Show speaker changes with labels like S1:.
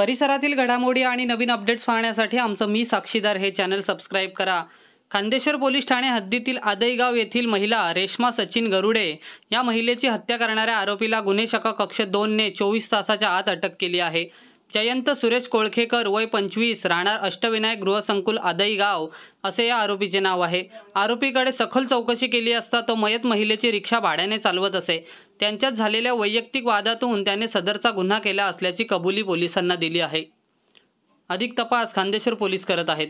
S1: परिसरातील घडामोडी आणि नवीन अपडेट्स पाहण्यासाठी आमचं मी साक्षीदार हे चॅनल सबस्क्राईब करा खांदेश्वर पोलीस ठाणे हद्दीतील आदईगाव येथील महिला रेश्मा सचिन गरुडे या महिलेची हत्या करणाऱ्या आरोपीला गुन्हे शाखा कक्ष दोनने चोवीस तासाच्या आत अटक केली आहे जयंत सुरेश कोळखेकर वय पंचवीस राहणार अष्टविनायक गृहसंकुल आदई गाव असे या आरोपीचे नाव आहे आरोपीकडे सखल चौकशी केली असता तो मयत महिलेची रिक्षा भाड्याने चालवत असे त्यांच्यात झालेल्या वैयक्तिक वादातून त्याने सदरचा गुन्हा केला असल्याची कबुली पोलिसांना दिली आहे अधिक तपास खांदेश्वर पोलीस करत आहेत